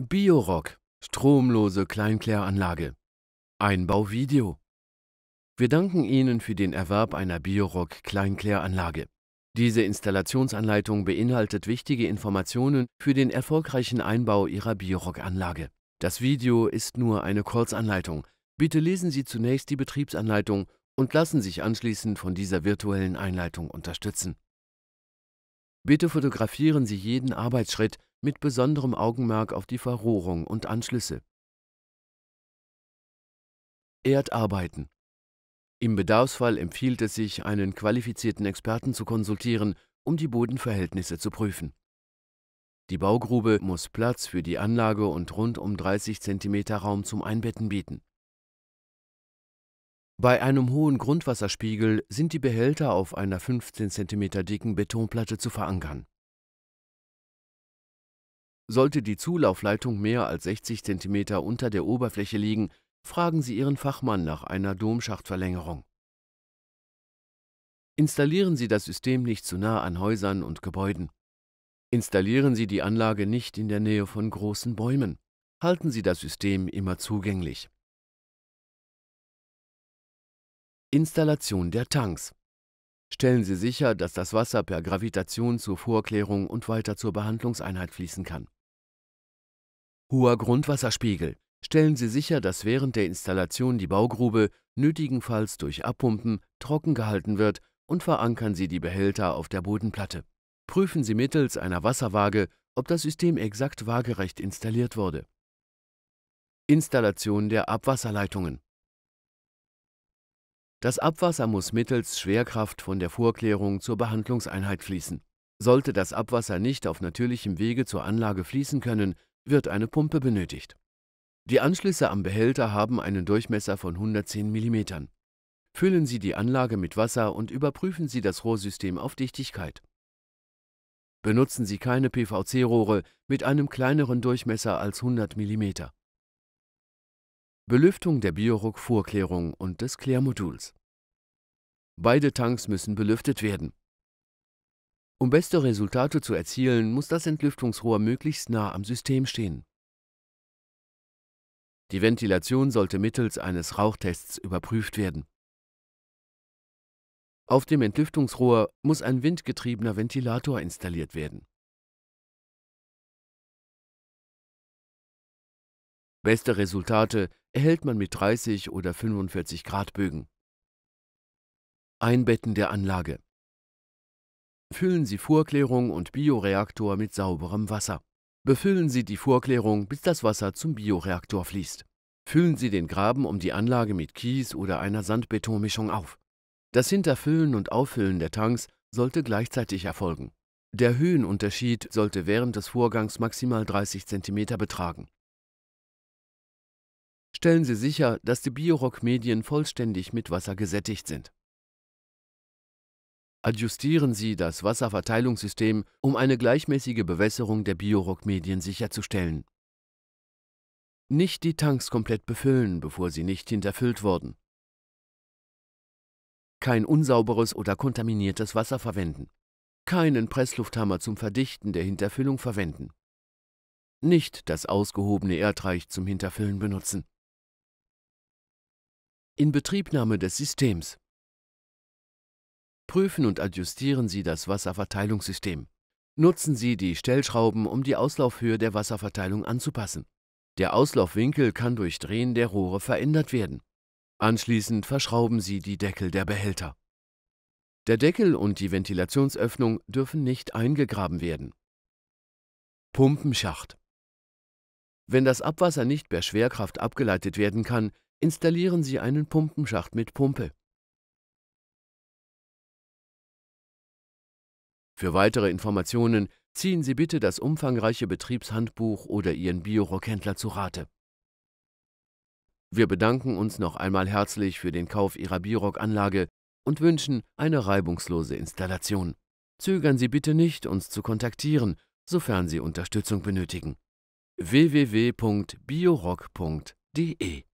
Biorock, stromlose Kleinkläranlage. Einbauvideo. Wir danken Ihnen für den Erwerb einer Biorock Kleinkläranlage. Diese Installationsanleitung beinhaltet wichtige Informationen für den erfolgreichen Einbau Ihrer Biorock-Anlage. Das Video ist nur eine Kurzanleitung. Bitte lesen Sie zunächst die Betriebsanleitung und lassen sich anschließend von dieser virtuellen Einleitung unterstützen. Bitte fotografieren Sie jeden Arbeitsschritt mit besonderem Augenmerk auf die Verrohrung und Anschlüsse. Erdarbeiten. Im Bedarfsfall empfiehlt es sich, einen qualifizierten Experten zu konsultieren, um die Bodenverhältnisse zu prüfen. Die Baugrube muss Platz für die Anlage und rund um 30 cm Raum zum Einbetten bieten. Bei einem hohen Grundwasserspiegel sind die Behälter auf einer 15 cm dicken Betonplatte zu verankern. Sollte die Zulaufleitung mehr als 60 cm unter der Oberfläche liegen, fragen Sie Ihren Fachmann nach einer Domschachtverlängerung. Installieren Sie das System nicht zu nah an Häusern und Gebäuden. Installieren Sie die Anlage nicht in der Nähe von großen Bäumen. Halten Sie das System immer zugänglich. Installation der Tanks. Stellen Sie sicher, dass das Wasser per Gravitation zur Vorklärung und weiter zur Behandlungseinheit fließen kann. Hoher Grundwasserspiegel. Stellen Sie sicher, dass während der Installation die Baugrube nötigenfalls durch Abpumpen trocken gehalten wird und verankern Sie die Behälter auf der Bodenplatte. Prüfen Sie mittels einer Wasserwaage, ob das System exakt waagerecht installiert wurde. Installation der Abwasserleitungen. Das Abwasser muss mittels Schwerkraft von der Vorklärung zur Behandlungseinheit fließen. Sollte das Abwasser nicht auf natürlichem Wege zur Anlage fließen können, wird eine Pumpe benötigt. Die Anschlüsse am Behälter haben einen Durchmesser von 110 mm. Füllen Sie die Anlage mit Wasser und überprüfen Sie das Rohrsystem auf Dichtigkeit. Benutzen Sie keine PVC-Rohre mit einem kleineren Durchmesser als 100 mm. Belüftung der biorock vorklärung und des Klärmoduls. Beide Tanks müssen belüftet werden. Um beste Resultate zu erzielen, muss das Entlüftungsrohr möglichst nah am System stehen. Die Ventilation sollte mittels eines Rauchtests überprüft werden. Auf dem Entlüftungsrohr muss ein windgetriebener Ventilator installiert werden. Beste Resultate erhält man mit 30 oder 45 Grad Bögen. Einbetten der Anlage. Füllen Sie Vorklärung und Bioreaktor mit sauberem Wasser. Befüllen Sie die Vorklärung, bis das Wasser zum Bioreaktor fließt. Füllen Sie den Graben um die Anlage mit Kies oder einer Sandbetonmischung auf. Das Hinterfüllen und Auffüllen der Tanks sollte gleichzeitig erfolgen. Der Höhenunterschied sollte während des Vorgangs maximal 30 cm betragen. Stellen Sie sicher, dass die Biorock-Medien vollständig mit Wasser gesättigt sind adjustieren Sie das Wasserverteilungssystem, um eine gleichmäßige Bewässerung der Biorock-Medien sicherzustellen. Nicht die Tanks komplett befüllen, bevor sie nicht hinterfüllt wurden. Kein unsauberes oder kontaminiertes Wasser verwenden. Keinen Presslufthammer zum Verdichten der Hinterfüllung verwenden. Nicht das ausgehobene Erdreich zum Hinterfüllen benutzen. Inbetriebnahme des Systems. Prüfen und adjustieren Sie das Wasserverteilungssystem. Nutzen Sie die Stellschrauben, um die Auslaufhöhe der Wasserverteilung anzupassen. Der Auslaufwinkel kann durch Drehen der Rohre verändert werden. Anschließend verschrauben Sie die Deckel der Behälter. Der Deckel und die Ventilationsöffnung dürfen nicht eingegraben werden. Pumpenschacht Wenn das Abwasser nicht per Schwerkraft abgeleitet werden kann, installieren Sie einen Pumpenschacht mit Pumpe. Für weitere Informationen ziehen Sie bitte das umfangreiche Betriebshandbuch oder Ihren Biorockhändler zu Rate. Wir bedanken uns noch einmal herzlich für den Kauf Ihrer Biorock-Anlage und wünschen eine reibungslose Installation. Zögern Sie bitte nicht, uns zu kontaktieren, sofern Sie Unterstützung benötigen. www.biorock.de